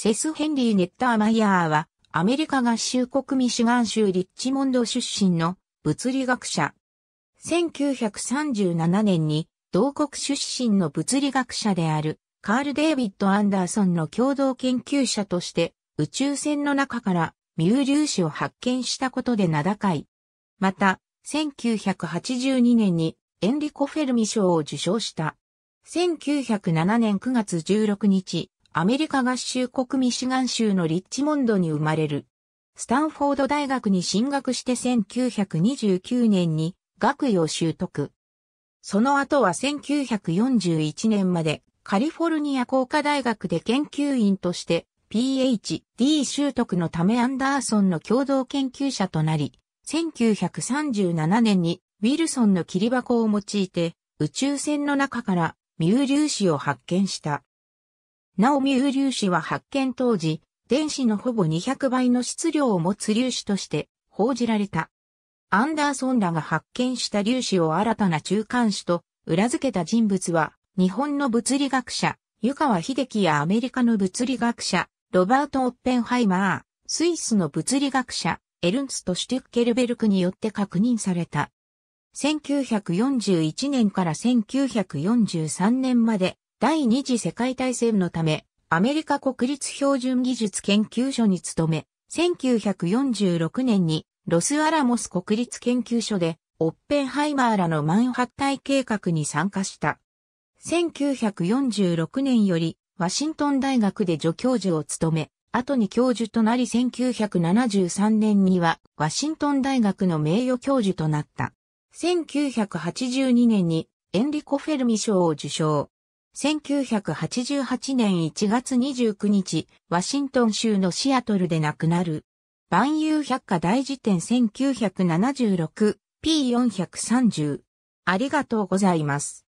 セス・ヘンリー・ネッター・マイヤーは、アメリカ合衆国ミシガン州リッチモンド出身の物理学者。1937年に、同国出身の物理学者である、カール・デイビッド・アンダーソンの共同研究者として、宇宙船の中からミュー粒子を発見したことで名高い。また、1982年にエンリコ・フェルミ賞を受賞した。1907年9月16日、アメリカ合衆国ミシガン州のリッチモンドに生まれる。スタンフォード大学に進学して1929年に学位を習得。その後は1941年までカリフォルニア工科大学で研究員として PhD 習得のためアンダーソンの共同研究者となり、1937年にウィルソンの切り箱を用いて宇宙船の中からミュウ粒子を発見した。なおミュウ粒子は発見当時、電子のほぼ200倍の質量を持つ粒子として報じられた。アンダーソンらが発見した粒子を新たな中間子と裏付けた人物は、日本の物理学者、湯川秀樹やアメリカの物理学者、ロバート・オッペンハイマー、スイスの物理学者、エルンツとシュテッケルベルクによって確認された。1941年から1943年まで第二次世界大戦のため、アメリカ国立標準技術研究所に勤め、1946年にロスアラモス国立研究所でオッペンハイマーらの万発体計画に参加した。1946年よりワシントン大学で助教授を務め、後に教授となり1973年にはワシントン大学の名誉教授となった。1982年にエンリコ・フェルミ賞を受賞。1988年1月29日、ワシントン州のシアトルで亡くなる。万有百科大辞典 1976P430。ありがとうございます。